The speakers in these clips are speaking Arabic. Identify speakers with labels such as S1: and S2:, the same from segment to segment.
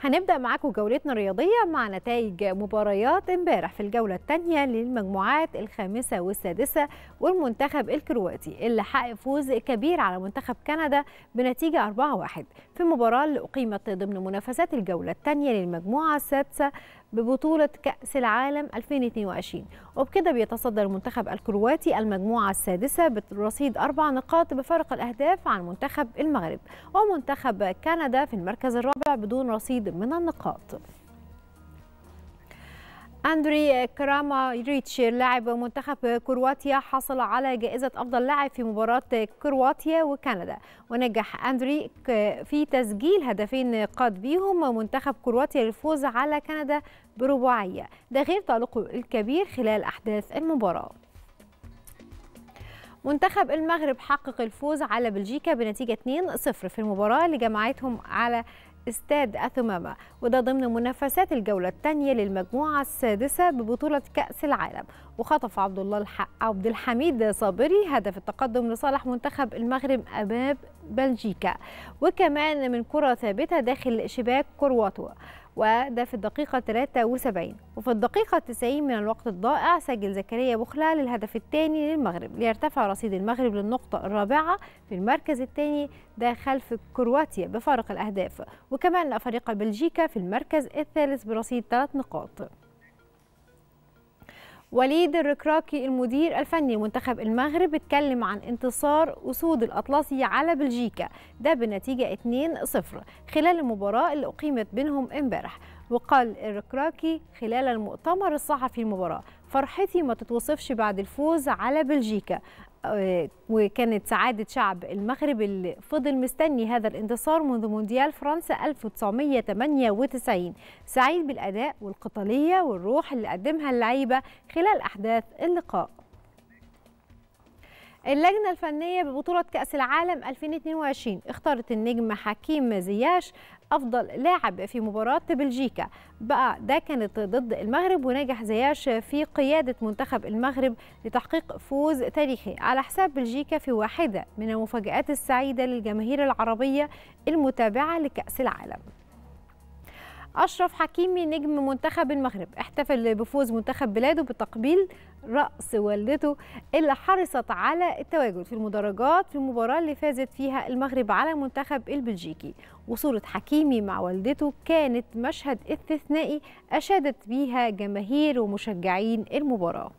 S1: هنبدأ معاكم جولتنا الرياضية مع نتائج مباريات امبارح في الجولة الثانية للمجموعات الخامسة والسادسة والمنتخب الكرواتي اللي حقق فوز كبير على منتخب كندا بنتيجة 4-1 في المباراة اللي أقيمت ضمن منافسات الجولة الثانية للمجموعة السادسة ببطولة كأس العالم 2022 وبكده بيتصدر المنتخب الكرواتي المجموعة السادسة برصيد أربع نقاط بفارق الأهداف عن منتخب المغرب ومنتخب كندا في المركز الرابع بدون رصيد من النقاط أندري كراما ريتش لاعب منتخب كرواتيا حصل على جائزة أفضل لاعب في مباراة كرواتيا وكندا ونجح أندري في تسجيل هدفين قاد بيهم منتخب كرواتيا للفوز على كندا برباعية ده غير تألقه الكبير خلال أحداث المباراة منتخب المغرب حقق الفوز على بلجيكا بنتيجة 2-0 في المباراة اللي جمعتهم على استاد أثمامة وده ضمن منافسات الجولة الثانية للمجموعة السادسة ببطولة كأس العالم وخطف عبد الله الحق عبد الحميد صابري هدف التقدم لصالح منتخب المغرب أمام بلجيكا وكمان من كرة ثابتة داخل شباك كرواتو وده في الدقيقة 73 وفي الدقيقة 90 من الوقت الضائع سجل زكريا بخلة للهدف الثاني للمغرب ليرتفع رصيد المغرب للنقطة الرابعة في المركز الثاني ده خلف كرواتيا بفارق الأهداف وكمان أفريقيا بلجيكا في المركز الثالث برصيد ثلاث نقاط وليد الركراكي المدير الفني لمنتخب المغرب اتكلم عن انتصار أسود الأطلسي على بلجيكا ده بنتيجة 2-0 خلال المباراة اللي أقيمت بينهم امبارح وقال الركراكي خلال المؤتمر الصحفي المباراة فرحتي ما تتوصفش بعد الفوز على بلجيكا آه، وكانت سعادة شعب المغرب اللي فضل مستني هذا الانتصار منذ مونديال فرنسا 1998 سعيد بالأداء والقتالية والروح اللي قدمها اللعيبة خلال أحداث اللقاء اللجنة الفنية ببطولة كأس العالم 2022 اختارت النجم حكيم زياش أفضل لاعب في مباراة بلجيكا بقى ده كانت ضد المغرب ونجح زياش في قيادة منتخب المغرب لتحقيق فوز تاريخي على حساب بلجيكا في واحدة من المفاجآت السعيدة للجماهير العربية المتابعة لكأس العالم أشرف حكيمي نجم منتخب المغرب احتفل بفوز منتخب بلاده بتقبيل رأس والدته اللي حرصت على التواجد في المدرجات في المباراة اللي فازت فيها المغرب على المنتخب البلجيكي وصورة حكيمي مع والدته كانت مشهد استثنائي أشادت بيها جماهير ومشجعين المباراة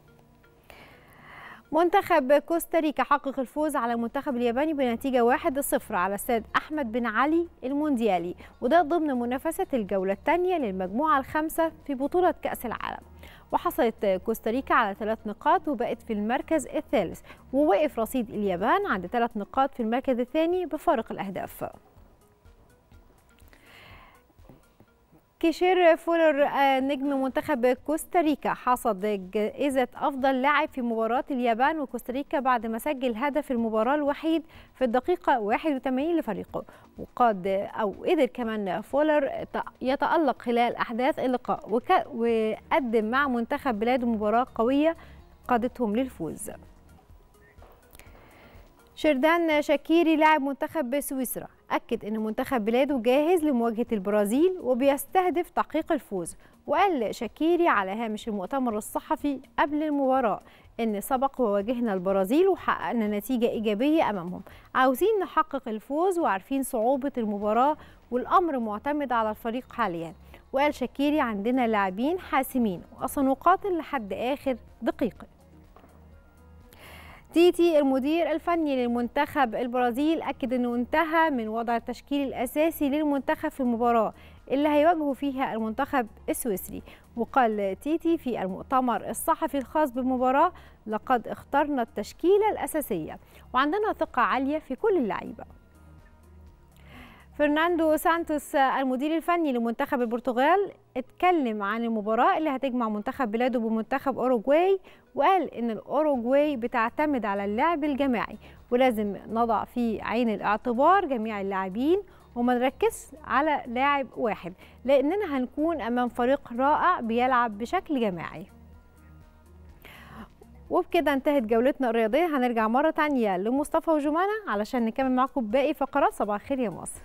S1: منتخب كوستاريكا حقق الفوز على المنتخب الياباني بنتيجة 1-0 على الساد أحمد بن علي المونديالي وده ضمن منافسة الجولة الثانية للمجموعة الخامسة في بطولة كأس العالم وحصلت كوستاريكا على ثلاث نقاط وبقت في المركز الثالث ووقف رصيد اليابان عند ثلاث نقاط في المركز الثاني بفارق الأهداف كيشير فولر آه، نجم منتخب كوستاريكا حصد جائزة أفضل لاعب في مباراة اليابان وكوستاريكا بعد ما سجل هدف المباراة الوحيد في الدقيقة 81 لفريقه وقد أو قدر كمان فولر يتألق خلال أحداث اللقاء وقدم مع منتخب بلاده مباراة قوية قادتهم للفوز شردان شاكيري لاعب منتخب سويسرا أكد أن منتخب بلاده جاهز لمواجهة البرازيل وبيستهدف تحقيق الفوز وقال شاكيري على هامش المؤتمر الصحفي قبل المباراة أن سبق وواجهنا البرازيل وحققنا نتيجة إيجابية أمامهم عاوزين نحقق الفوز وعارفين صعوبة المباراة والأمر معتمد على الفريق حاليا وقال شاكيري عندنا لاعبين حاسمين وسنقاتل لحد آخر دقيقة تيتي المدير الفني للمنتخب البرازيل أكد أنه انتهى من وضع التشكيل الأساسي للمنتخب في المباراة اللي هيواجهه فيها المنتخب السويسري وقال تيتي في المؤتمر الصحفي الخاص بالمباراة لقد اخترنا التشكيلة الأساسية وعندنا ثقة عالية في كل اللعيبة فرناندو سانتوس المدير الفني لمنتخب البرتغال اتكلم عن المباراة اللي هتجمع منتخب بلاده بمنتخب أوروجواي وقال إن الأوروجواي بتعتمد على اللعب الجماعي ولازم نضع في عين الاعتبار جميع اللاعبين وما نركز على لاعب واحد لأننا هنكون أمام فريق رائع بيلعب بشكل جماعي وبكده انتهت جولتنا الرياضية هنرجع مرة تانية لمصطفى وجمانة علشان نكمل معاكم باقي فقرات صباح الخير يا مصر